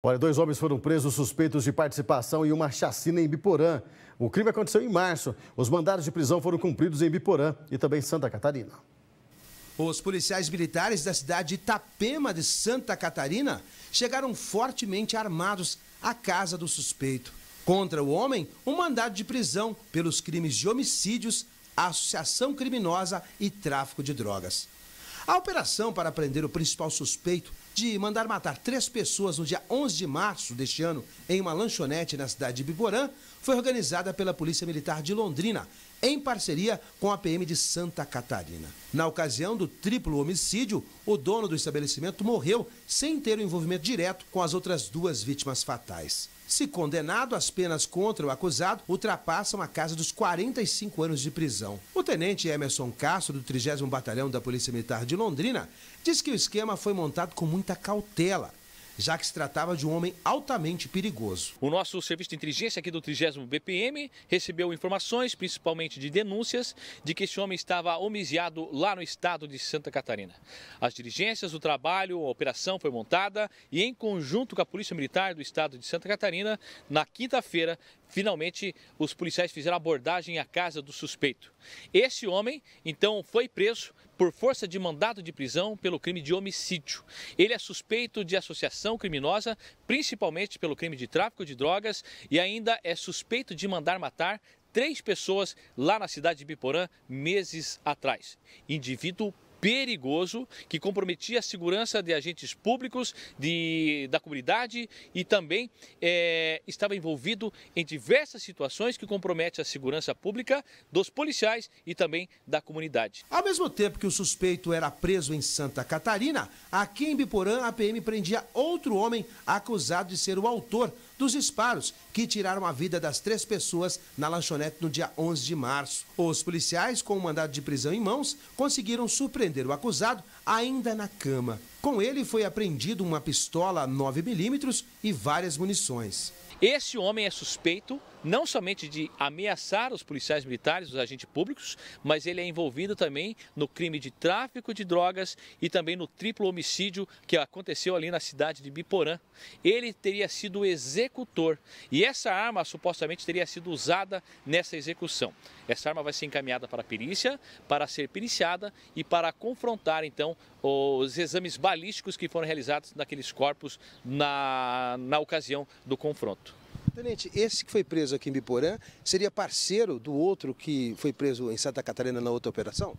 Olha, dois homens foram presos suspeitos de participação em uma chacina em Biporã. O crime aconteceu em março. Os mandados de prisão foram cumpridos em Biporã e também Santa Catarina. Os policiais militares da cidade de Itapema de Santa Catarina chegaram fortemente armados à casa do suspeito. Contra o homem, um mandado de prisão pelos crimes de homicídios, associação criminosa e tráfico de drogas. A operação para prender o principal suspeito de mandar matar três pessoas no dia 11 de março deste ano em uma lanchonete na cidade de Biporã foi organizada pela Polícia Militar de Londrina, em parceria com a PM de Santa Catarina. Na ocasião do triplo homicídio, o dono do estabelecimento morreu sem ter o um envolvimento direto com as outras duas vítimas fatais. Se condenado, as penas contra o acusado ultrapassam a casa dos 45 anos de prisão. O tenente Emerson Castro, do 30 Batalhão da Polícia Militar de Londrina, diz que o esquema foi montado com muita cautela já que se tratava de um homem altamente perigoso. O nosso serviço de inteligência aqui do 30 BPM recebeu informações, principalmente de denúncias, de que esse homem estava homiziado lá no estado de Santa Catarina. As diligências, o trabalho, a operação foi montada e, em conjunto com a Polícia Militar do estado de Santa Catarina, na quinta-feira finalmente os policiais fizeram abordagem à casa do suspeito. Esse homem, então, foi preso por força de mandado de prisão pelo crime de homicídio. Ele é suspeito de associação criminosa, principalmente pelo crime de tráfico de drogas, e ainda é suspeito de mandar matar três pessoas lá na cidade de Biporã meses atrás. Indivíduo perigoso que comprometia a segurança de agentes públicos, de, da comunidade e também é, estava envolvido em diversas situações que comprometem a segurança pública dos policiais e também da comunidade. Ao mesmo tempo que o suspeito era preso em Santa Catarina, aqui em Biporã a PM prendia outro homem acusado de ser o autor dos disparos que tiraram a vida das três pessoas na lanchonete no dia 11 de março. Os policiais, com o mandado de prisão em mãos, conseguiram surpreender prender o acusado ainda na cama. Com ele foi apreendido uma pistola 9mm e várias munições. Esse homem é suspeito não somente de ameaçar os policiais militares, os agentes públicos, mas ele é envolvido também no crime de tráfico de drogas e também no triplo homicídio que aconteceu ali na cidade de Biporã. Ele teria sido o executor e essa arma supostamente teria sido usada nessa execução. Essa arma vai ser encaminhada para a perícia, para ser periciada e para confrontar então os exames balísticos que foram realizados naqueles corpos na, na ocasião do confronto. Tenente, esse que foi preso aqui em Biporã seria parceiro do outro que foi preso em Santa Catarina na outra operação?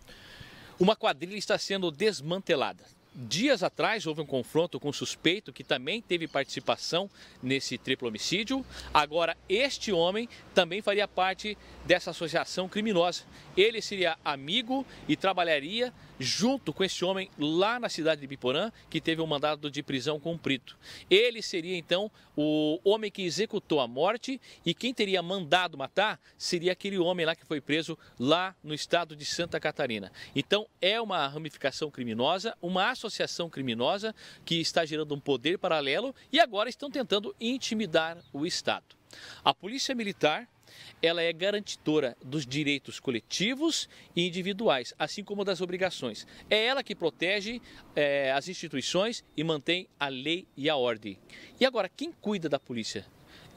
Uma quadrilha está sendo desmantelada. Dias atrás houve um confronto com um suspeito que também teve participação nesse triplo homicídio. Agora, este homem também faria parte dessa associação criminosa. Ele seria amigo e trabalharia junto com este homem lá na cidade de Biporã, que teve um mandado de prisão cumprido. Ele seria então o homem que executou a morte e quem teria mandado matar seria aquele homem lá que foi preso lá no estado de Santa Catarina. Então, é uma ramificação criminosa, uma associação criminosa que está gerando um poder paralelo e agora estão tentando intimidar o Estado. A Polícia Militar ela é garantidora dos direitos coletivos e individuais, assim como das obrigações. É ela que protege é, as instituições e mantém a lei e a ordem. E agora, quem cuida da polícia?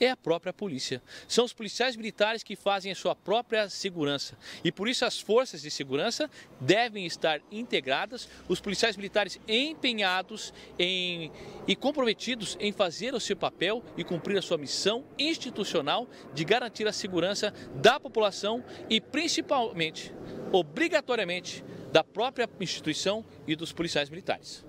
é a própria polícia. São os policiais militares que fazem a sua própria segurança. E por isso as forças de segurança devem estar integradas, os policiais militares empenhados em, e comprometidos em fazer o seu papel e cumprir a sua missão institucional de garantir a segurança da população e principalmente, obrigatoriamente, da própria instituição e dos policiais militares.